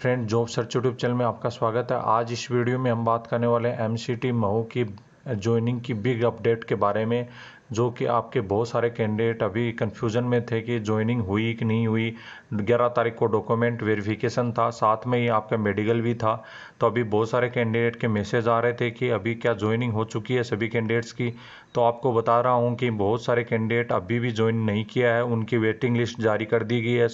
friend job search YouTube channel में आपका स्वागत है आज इस वीडियो में हम बात करने वाले हैं एम सी टी महू की ज्वाइनिंग की बिग अपडेट के बारे में जो कि आपके बहुत सारे कैंडिडेट अभी कन्फ्यूज़न में थे कि ज्वाइनिंग हुई कि नहीं हुई ग्यारह तारीख को डॉक्यूमेंट वेरिफिकेशन था साथ में ही आपका मेडिकल भी था तो अभी बहुत सारे कैंडिडेट के मैसेज आ रहे थे कि अभी क्या ज्वाइनिंग हो चुकी है सभी कैंडिडेट्स की तो आपको बता रहा हूँ कि बहुत सारे कैंडिडेट अभी भी ज्वाइन नहीं किया है उनकी वेटिंग लिस्ट जारी कर दी गई है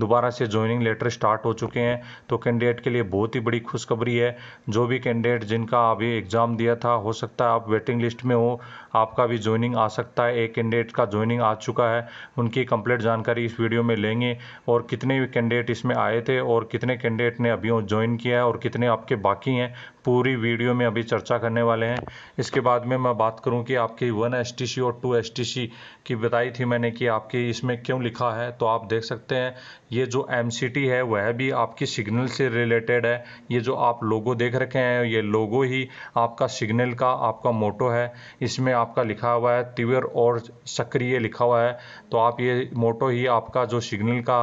दोबारा से ज्वाइनिंग लेटर स्टार्ट हो चुके हैं तो कैंडिडेट के लिए बहुत ही बड़ी खुशखबरी है जो भी कैंडिडेट जिनका अभी एग्ज़ाम दिया था हो सकता है आप वेटिंग लिस्ट में हो आपका भी ज्वाइनिंग आ सकता है एक कैंडिडेट का ज्वाइनिंग आ चुका है उनकी कंप्लीट जानकारी इस वीडियो में लेंगे और कितने कैंडिडेट इसमें आए थे और कितने कैंडिडेट ने अभी ज्वाइन किया है और कितने आपके बाकी हैं पूरी वीडियो में अभी चर्चा करने वाले हैं इसके बाद में मैं बात करूं कि आपकी वन एस और टू एस की बताई थी मैंने कि आपके इसमें क्यों लिखा है तो आप देख सकते हैं ये जो एम है वह भी आपकी सिग्नल से रिलेटेड है ये जो आप लोगो देख रखे हैं ये लोगो ही आपका सिग्नल का आपका मोटो है इसमें आपका लिखा हुआ है तीव्र और सक्रिय लिखा हुआ है तो आप ये मोटो ही आपका जो सिग्नल का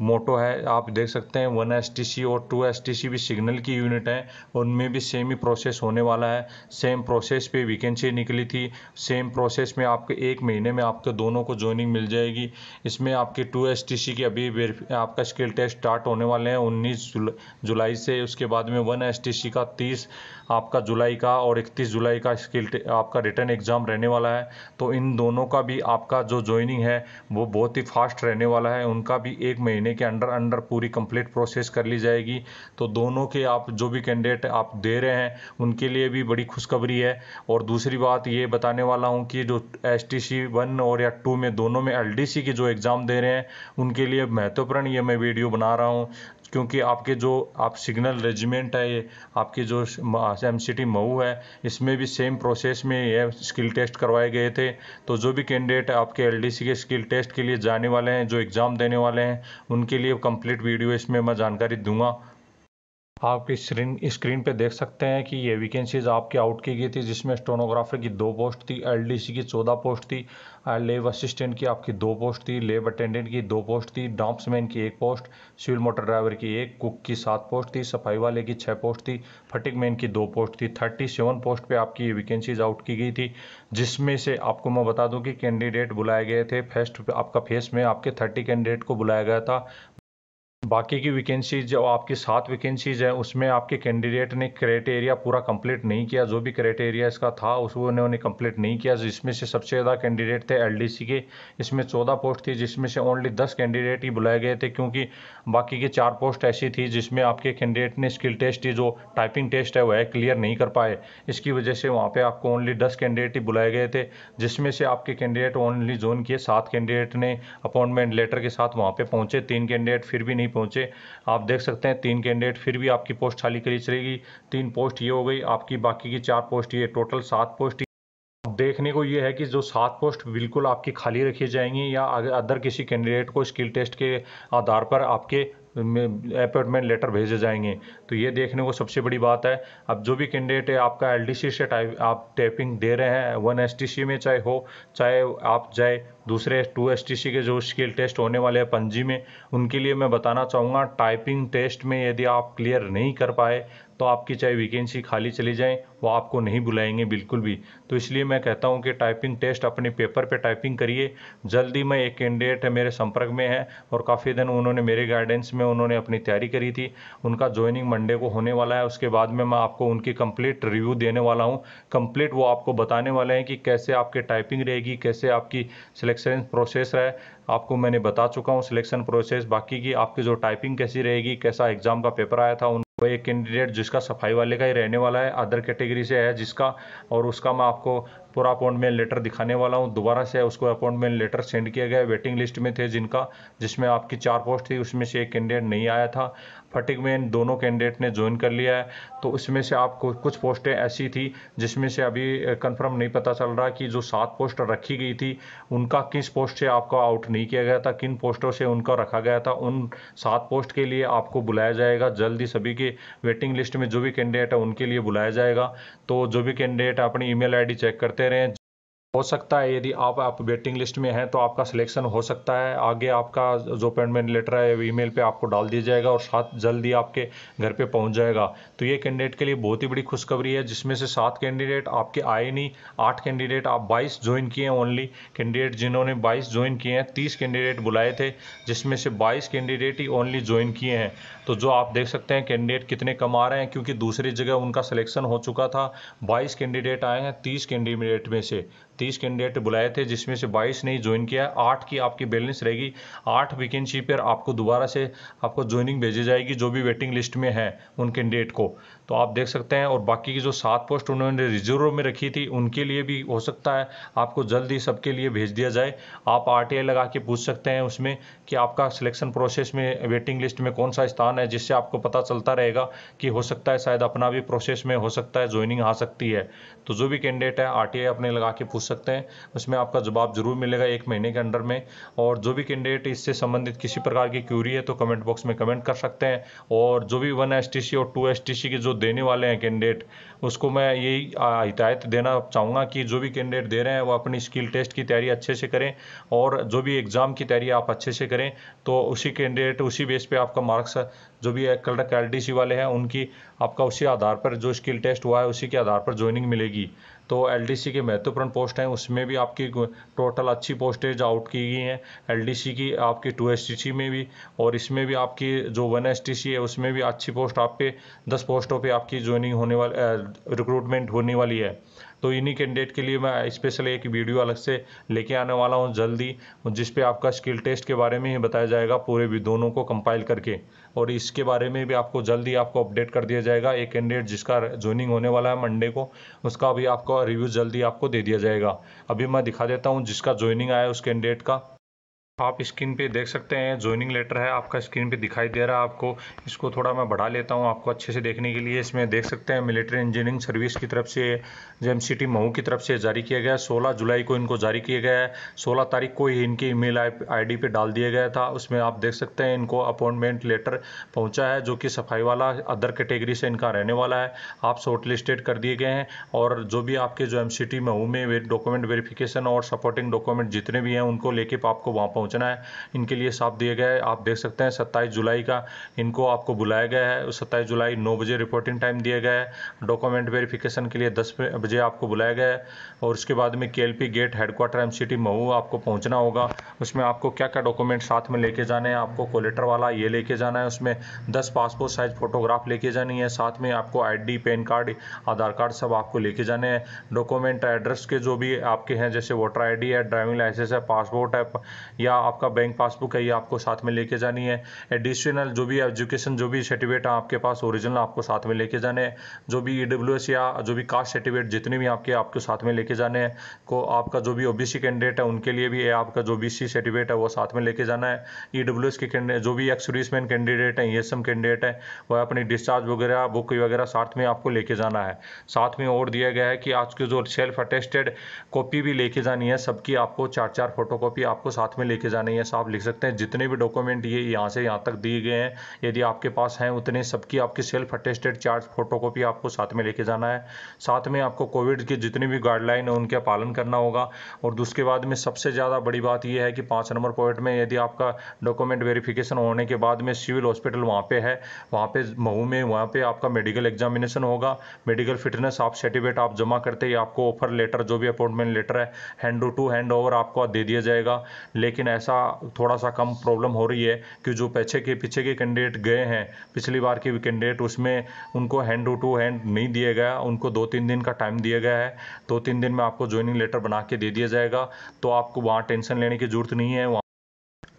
मोटो है आप देख सकते हैं वन एस और टू एस भी सिग्नल की यूनिट है उनमें भी सेम ही प्रोसेस होने वाला है सेम प्रोसेस पे वैकेंसी निकली थी सेम प्रोसेस में आपके एक महीने में आपके दोनों को ज्वाइनिंग मिल जाएगी इसमें आपके टू एस की अभी आपका स्किल टेस्ट स्टार्ट होने वाले हैं उन्नीस जुलाई से उसके बाद में वन एस का तीस आपका जुलाई का और इकतीस जुलाई का स्किल आपका रिटर्न एग्ज़ाम रहने वाला है तो इन दोनों का भी आपका जो ज्वाइनिंग है वो बहुत ही फास्ट रहने वाला है उनका भी एक महीने महीने के अंडर अंडर पूरी कंप्लीट प्रोसेस कर ली जाएगी तो दोनों के आप जो भी कैंडिडेट आप दे रहे हैं उनके लिए भी बड़ी खुशखबरी है और दूसरी बात ये बताने वाला हूँ कि जो एस टी सी वन और या टू में दोनों में एल डी सी के जो एग्ज़ाम दे रहे हैं उनके लिए महत्वपूर्ण ये मैं वीडियो बना रहा हूँ क्योंकि आपके जो आप सिग्नल रेजिमेंट है ये आपके जो एम सी मऊ है इसमें भी सेम प्रोसेस में यह स्किल टेस्ट करवाए गए थे तो जो भी कैंडिडेट आपके एल के स्किल टेस्ट के लिए जाने वाले हैं जो एग्ज़ाम देने वाले हैं उनके लिए कंप्लीट वीडियो इसमें मैं जानकारी दूंगा आप इस स्क्रीन स्क्रीन पे देख सकते हैं कि ये वैकेंसीज आपके आउट की गई थी जिसमें स्टोनोग्राफर की दो पोस्ट थी एलडीसी की चौदह पोस्ट थी लेब असिस्टेंट की आपकी दो पोस्ट थी लेब अटेंडेंट की दो पोस्ट थी डांप्समैन की एक पोस्ट सिविल मोटर ड्राइवर की एक कुक की सात पोस्ट थी सफाई वाले की छः पोस्ट थी फटिक मैन की दो पोस्ट थी थर्टी सेवन पोस्ट पर आपकी ये वैकेंसीज आउट की गई थी जिसमें से आपको मैं बता दूँ कि कैंडिडेट बुलाए गए थे फर्स्ट आपका फेस में आपके थर्टी कैंडिडेट को बुलाया गया था बाकी की वैकेंसीज जो आपकी सात वैकेंसीज हैं उसमें आपके कैंडिडेट ने क्राइटेरिया पूरा कंप्लीट नहीं किया जो भी क्राइटेरिया इसका था उसको उन्होंने कंप्लीट नहीं किया जिसमें से सबसे ज़्यादा कैंडिडेट थे एलडीसी के इसमें चौदह पोस्ट थी जिसमें से ओनली दस कैंडिडेट ही बुलाए गए थे क्योंकि बाकी की चार पोस्ट ऐसी थी जिसमें आपके कैंडिडेट ने स्किल टेस्ट जो टाइपिंग टेस्ट है वह क्लियर नहीं कर पाए इसकी वजह से वहाँ पर आपको ओनली दस कैंडिडेट ही बुलाए गए थे जिसमें से आपके कैंडिडेट ओनली जोन किए सात कैंडिडेट ने अपॉइंटमेंट लेटर के साथ वहाँ पर पहुँचे तीन कैंडिडेट फिर भी नहीं पहुंचे आप देख सकते हैं तीन कैंडिडेट फिर भी आपकी पोस्ट खाली करी चलेगी तीन पोस्ट ये हो गई आपकी बाकी की चार पोस्ट ये टोटल सात पोस्ट देखने को ये है कि जो सात पोस्ट बिल्कुल आपकी खाली रखी जाएंगी या अदर किसी कैंडिडेट को स्किल टेस्ट के आधार पर आपके अपॉइंटमेंट लेटर भेजे जाएंगे तो ये देखने को सबसे बड़ी बात है अब जो भी कैंडिडेट है आपका एल से टाइप आप टैपिंग दे रहे हैं वन एस में चाहे हो चाहे आप जाए दूसरे टू एस के जो स्किल टेस्ट होने वाले हैं पंजी में उनके लिए मैं बताना चाहूँगा टाइपिंग टेस्ट में यदि आप क्लियर नहीं कर पाए तो आपकी चाहे वैकेंसी खाली चली जाए वो आपको नहीं बुलाएंगे बिल्कुल भी तो इसलिए मैं कहता हूँ कि टाइपिंग टेस्ट अपने पेपर पे टाइपिंग करिए जल्दी मैं एक कैंडिडेट है मेरे संपर्क में है और काफ़ी दिन उन्होंने मेरे गाइडेंस में उन्होंने अपनी तैयारी करी थी उनका ज्वाइनिंग मंडे को होने वाला है उसके बाद में मैं आपको उनकी कंप्लीट रिव्यू देने वाला हूँ कंप्लीट वो आपको बताने वाले हैं कि कैसे आपके टाइपिंग रहेगी कैसे आपकी सिलेक्शन प्रोसेस रहे आपको मैंने बता चुका हूँ सिलेक्शन प्रोसेस बाकी की आपकी जो टाइपिंग कैसी रहेगी कैसा एग्ज़ाम का पेपर आया था उन एक कैंडिडेट जिसका सफाई वाले का ही रहने वाला है अदर कैटेगरी से है जिसका और उसका मैं आपको पूरा अपॉइंटमेंट लेटर दिखाने वाला हूँ दोबारा से उसको अपॉइंटमेंट लेटर सेंड किया गया वेटिंग लिस्ट में थे जिनका जिसमें आपकी चार पोस्ट थी उसमें से एक कैंडिडेट नहीं आया था फटिक में दोनों कैंडिडेट ने ज्वाइन कर लिया है तो उसमें से आपको कुछ पोस्टें ऐसी थी जिसमें से अभी कंफर्म नहीं पता चल रहा कि जो सात पोस्ट रखी गई थी उनका किस पोस्ट से आपको आउट नहीं किया गया था किन पोस्टों से उनका रखा गया था उन सात पोस्ट के लिए आपको बुलाया जाएगा जल्दी सभी के वेटिंग लिस्ट में जो भी कैंडिडेट है उनके लिए बुलाया जाएगा तो जो भी कैंडिडेट अपनी ई मेल चेक करते diferente हो सकता है यदि आप आप वेटिंग लिस्ट में हैं तो आपका सिलेक्शन हो सकता है आगे आपका जो अपॉइंटमेंट लेटर है ईमेल पे आपको डाल दिया जाएगा और साथ जल्दी आपके घर पे पहुंच जाएगा तो ये कैंडिडेट के लिए बहुत ही बड़ी खुशखबरी है जिसमें से सात कैंडिडेट आपके आए नहीं आठ कैंडिडेट आप बाईस ज्वाइन किए हैं ओनली कैंडिडेट जिन्होंने बाईस ज्वाइन किए हैं तीस कैंडिडेट बुलाए थे जिसमें से बाईस कैंडिडेट ही ओनली ज्वाइन किए हैं तो जो आप देख सकते हैं कैंडिडेट कितने कम आ रहे हैं क्योंकि दूसरी जगह उनका सिलेक्शन हो चुका था बाईस कैंडिडेट आए हैं तीस कैंडिडेट में से तीस कैंडिडेट बुलाए थे जिसमें से बाईस ने ज्वाइन किया आठ की आपकी बैलेंस रहेगी आठ वैकेंसी पर आपको दोबारा से आपको ज्वाइनिंग भेजी जाएगी जो भी वेटिंग लिस्ट में है उन कैंडिडेट को तो आप देख सकते हैं और बाकी की जो सात पोस्ट उन्होंने रिजर्व में रखी थी उनके लिए भी हो सकता है आपको जल्द ही सबके लिए भेज दिया जाए आप आर लगा के पूछ सकते हैं उसमें कि आपका सिलेक्शन प्रोसेस में वेटिंग लिस्ट में कौन सा स्थान है जिससे आपको पता चलता रहेगा कि हो सकता है शायद अपना भी प्रोसेस में हो सकता है ज्वाइनिंग आ सकती है तो जो भी कैंडिडेट है आर अपने लगा के पूछ पूछ सकते हैं उसमें आपका जवाब जरूर मिलेगा एक महीने के अंडर में और जो भी कैंडिडेट इससे संबंधित किसी प्रकार की क्यूरी है तो कमेंट बॉक्स में कमेंट कर सकते हैं और जो भी वन एस और टू एस के जो देने वाले हैं कैंडिडेट उसको मैं यही हिदायत देना चाहूँगा कि जो भी कैंडिडेट दे रहे हैं वो अपनी स्किल टेस्ट की तैयारी अच्छे से करें और जो भी एग्ज़ाम की तैयारी आप अच्छे से करें तो उसी कैंडिडेट उसी बेस पे आपका मार्क्स जो भी एल वाले हैं उनकी आपका उसी आधार पर जो स्किल टेस्ट हुआ है उसी के आधार पर ज्वाइनिंग मिलेगी तो सी के महत्वपूर्ण पोस्ट हैं उसमें भी आपकी टोटल अच्छी पोस्टेज आउट की गई हैं सी की आपकी टू एस में भी और इसमें भी आपकी जो वन एस है उसमें भी अच्छी पोस्ट आपके दस पोस्टों पर आपकी ज्वाइनिंग होने वाली रिक्रूटमेंट होने वाली है तो इन्हीं कैंडिडेट के लिए मैं स्पेशल एक वीडियो अलग से लेके आने वाला हूँ जल्दी जिसपे आपका स्किल टेस्ट के बारे में ही बताया जाएगा पूरे भी दोनों को कंपाइल करके और इसके बारे में भी आपको जल्दी आपको अपडेट कर दिया जाएगा एक कैंडिडेट जिसका ज्वाइनिंग होने वाला है मंडे को उसका भी आपको रिव्यू जल्दी आपको दे दिया जाएगा अभी मैं दिखा देता हूँ जिसका ज्वाइनिंग आया उस कैंडिडेट का आप स्क्रीन पे देख सकते हैं ज्वाइनिंग लेटर है आपका स्क्रीन पे दिखाई दे रहा है आपको इसको थोड़ा मैं बढ़ा लेता हूं आपको अच्छे से देखने के लिए इसमें देख सकते हैं मिलिट्री इंजीनियरिंग सर्विस की तरफ से जेम सिटी मऊ की तरफ से जारी किया गया है सोलह जुलाई को इनको जारी किया गया है सोलह तारीख को ही इनकी ईमेल आईडी पे डाल दिया गया था उसमें आप देख सकते हैं इनको अपॉइंटमेंट लेटर पहुँचा है जो कि सफाई वाला अदर कैटेगरी से इनका रहने वाला है आप शॉर्ट लिस्टेड कर दिए गए हैं और जो भी आपके जो एम सी मऊ में डॉक्यूमेंट वेरीफिकेशन और सपोर्टिंग डॉक्यूमेंट जितने भी हैं उनको लेके आपको वहाँ पहुंचना है इनके लिए साफ दिए गए आप देख सकते हैं सत्ताईस जुलाई का इनको आपको बुलाया गया है सत्ताईस जुलाई नौ बजे रिपोर्टिंग टाइम दिया गया है डॉक्यूमेंट वेरिफिकेशन के लिए दस बजे आपको बुलाया गया है और उसके बाद में के gate headquarter M city Mhow आपको पहुँचना होगा उसमें आपको क्या क्या डॉक्यूमेंट साथ में लेके जाने हैं आपको कोलेटर वाला ये लेके जाना है उसमें दस पासपोर्ट साइज फोटोग्राफ लेके जानी है साथ में आपको ID PAN card Aadhaar card सब आपको लेके जाने हैं डॉक्यूमेंट एड्रेस के जो भी आपके हैं जैसे वोटर आईडी है ड्राइविंग लाइसेंस है पासपोर्ट है या या आपका बैंक पासबुक है ये आपको साथ में लेके जानी है एडिशनल जो भी एजुकेशन जो भी सर्टिफिकेट आपके पास ओरिजिनल आपको साथ में लेके जाने हैं जो भी ई e या जो भी कास्ट सर्टिफिकेट जितने भी आपके आपको साथ में लेके जाने हैं को आपका जो भी ओ कैंडिडेट है उनके लिए भी आपका जो बी सर्टिफिकेट है वो साथ में लेके जाना है ई e के जो भी सर्विसमैन कैंडिडेट e है ई कैंडिडेट है वह अपनी डिस्चार्ज वगैरह बुक वगैरह साथ में आपको लेके जाना है साथ में और दिया गया है कि आज के जो सेल्फ अटेस्टेड कॉपी भी लेके जानी है सबकी आपको चार चार फोटो आपको साथ में लेके लेके जाने या आप लिख सकते हैं जितने भी डॉक्यूमेंट ये यहाँ से यहाँ तक दिए गए हैं यदि आपके पास हैं उतने सबकी आपकी सेल्फ अटेस्टेड चार्ज फोटोकॉपी आपको साथ में लेके जाना है साथ में आपको कोविड की जितनी भी गाइडलाइन है उनका पालन करना होगा और उसके बाद में सबसे ज़्यादा बड़ी बात यह है कि पाँच नंबर पॉइंट में यदि आपका डॉक्यूमेंट वेरीफिकेशन होने के बाद में सिविल हॉस्पिटल वहाँ पर है वहाँ पर मऊ में वहाँ पर आपका मेडिकल एग्जामिनेशन होगा मेडिकल फिटनेस आप सर्टिफिकेट आप जमा करते ही आपको ऑफर लेटर जो भी अपॉइंटमेंट लेटर है हैंड टू हैंड ओवर आपको दे दिया जाएगा लेकिन ऐसा थोड़ा सा कम प्रॉब्लम हो रही है कि जो पीछे के पीछे के कैंडिडेट गए हैं पिछली बार के कैंडिडेट उसमें उनको हैंड टू टू हैंड नहीं दिया गया उनको दो तीन दिन का टाइम दिया गया है दो तीन दिन में आपको ज्वाइनिंग लेटर बना के दे दिया जाएगा तो आपको वहाँ टेंशन लेने की जरूरत नहीं है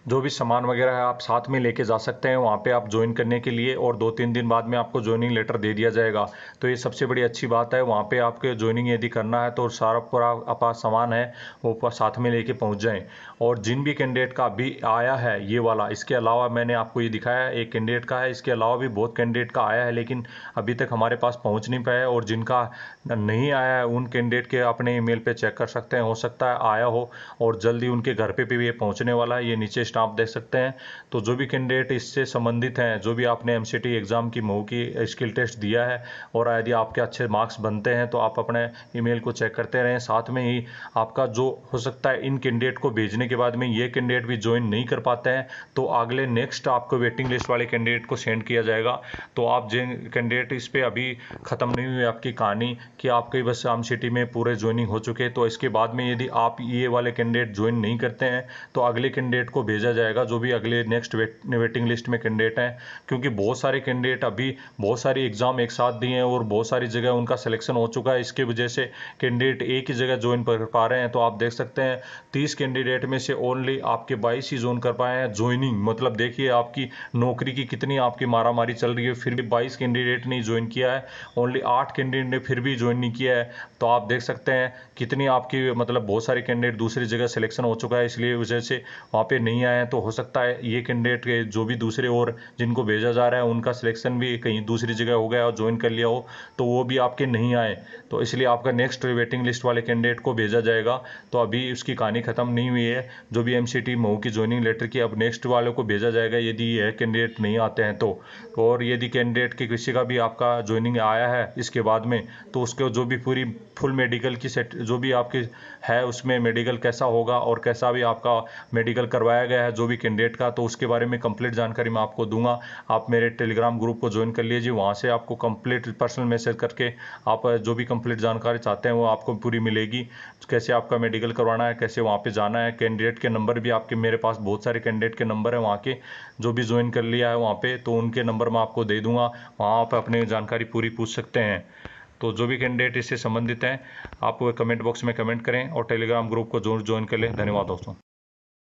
जो भी सामान वगैरह है आप साथ में लेके जा सकते हैं वहाँ पे आप ज्वाइन करने के लिए और दो तीन दिन बाद में आपको ज्वाइनिंग लेटर दे दिया जाएगा तो ये सबसे बड़ी अच्छी बात है वहाँ पे आपके ज्वाइनिंग यदि करना है तो सारा पूरा अपा सामान है वो साथ में लेके पहुँच जाएँ और जिन भी कैंडिडेट का अभी आया है ये वाला इसके अलावा मैंने आपको ये दिखाया एक कैंडिडेट का है इसके अलावा भी बहुत कैंडिडेट का आया है लेकिन अभी तक हमारे पास पहुँच नहीं पाया और जिनका नहीं आया है उन कैंडिडेट के अपने ई पे चेक कर सकते हैं हो सकता है आया हो और जल्दी उनके घर पर भी ये पहुँचने वाला है ये नीचे लिस्ट आप देख सकते हैं तो जो भी कैंडिडेट इससे संबंधित हैं जो भी आपने एम एग्ज़ाम की मोह की स्किल टेस्ट दिया है और यदि आपके अच्छे मार्क्स बनते हैं तो आप अपने ईमेल को चेक करते रहें साथ में ही आपका जो हो सकता है इन कैंडिडेट को भेजने के बाद में ये कैंडिडेट भी ज्वाइन नहीं कर पाते हैं तो अगले नेक्स्ट आपको वेटिंग लिस्ट वाले कैंडिडेट को सेंड किया जाएगा तो आप जिन कैंडिडेट इस पर अभी ख़त्म नहीं हुई आपकी कहानी कि आपके बस एम में पूरे ज्वाइनिंग हो चुके तो इसके बाद में यदि आप ये वाले कैंडिडेट ज्वाइन नहीं करते हैं तो अगले कैंडिडेट को भेज भेजा जाएगा जो भी अगले नेक्स्ट वेट, वेटिंग लिस्ट में कैंडिडेट हैं क्योंकि बहुत सारे कैंडिडेट अभी बहुत सारी एग्ज़ाम एक साथ दिए हैं और बहुत सारी जगह उनका सिलेक्शन हो चुका है इसके वजह से कैंडिडेट एक ही जगह ज्वाइन कर पा रहे हैं तो आप देख सकते हैं तीस कैंडिडेट में से ओनली आपके बाईस ही जोन कर पाए हैं ज्वाइनिंग मतलब देखिए आपकी नौकरी की कितनी आपकी मारामारी चल रही है फिर भी बाईस कैंडिडेट ने ज्वाइन किया है ओनली आठ कैंडिडेट ने फिर भी ज्वाइन नहीं किया है तो आप देख सकते हैं कितनी आपकी मतलब बहुत सारे कैंडिडेट दूसरी जगह सिलेक्शन हो चुका है इसलिए वजह से वहाँ पर नहीं आए हैं तो हो सकता है ये कैंडिडेट के जो भी दूसरे और जिनको भेजा जा रहा है उनका सिलेक्शन भी कहीं दूसरी जगह हो गया और ज्वाइन कर लिया हो तो वो भी आपके नहीं आए तो इसलिए आपका नेक्स्ट वेटिंग लिस्ट वाले कैंडिडेट को भेजा जाएगा तो अभी उसकी कहानी ख़त्म नहीं हुई है जो भी एम सी टी मऊ की ज्वाइनिंग लेटर की अब नेक्स्ट वाले को भेजा जाएगा यदि यह कैंडिडेट नहीं आते हैं तो और यदि कैंडिडेट के किसी का भी आपका ज्वाइनिंग आया है इसके बाद में तो उसको जो भी पूरी फुल मेडिकल की सेट जो भी आपकी है उसमें मेडिकल कैसा होगा और कैसा भी आपका मेडिकल करवाया गया गया है जो भी कैंडिडेट का तो उसके बारे में कंप्लीट जानकारी मैं आपको दूंगा आप मेरे टेलीग्राम ग्रुप को ज्वाइन कर लीजिए वहाँ से आपको कंप्लीट पर्सनल मैसेज करके आप जो भी कंप्लीट जानकारी चाहते हैं वो आपको पूरी मिलेगी कैसे आपका मेडिकल करवाना है कैसे वहाँ पर जाना है कैंडिडेट के नंबर भी आपके मेरे पास बहुत सारे कैंडिडेट के नंबर हैं वहाँ के जो भी ज्वाइन कर लिया है वहाँ पर तो उनके नंबर मैं आपको दे दूँगा वहाँ आप अपनी जानकारी पूरी पूछ सकते हैं तो जो भी कैंडिडेट इससे संबंधित हैं आप कमेंट बॉक्स में कमेंट करें और टेलीग्राम ग्रुप को जरूर ज्वाइन कर लें धन्यवाद दोस्तों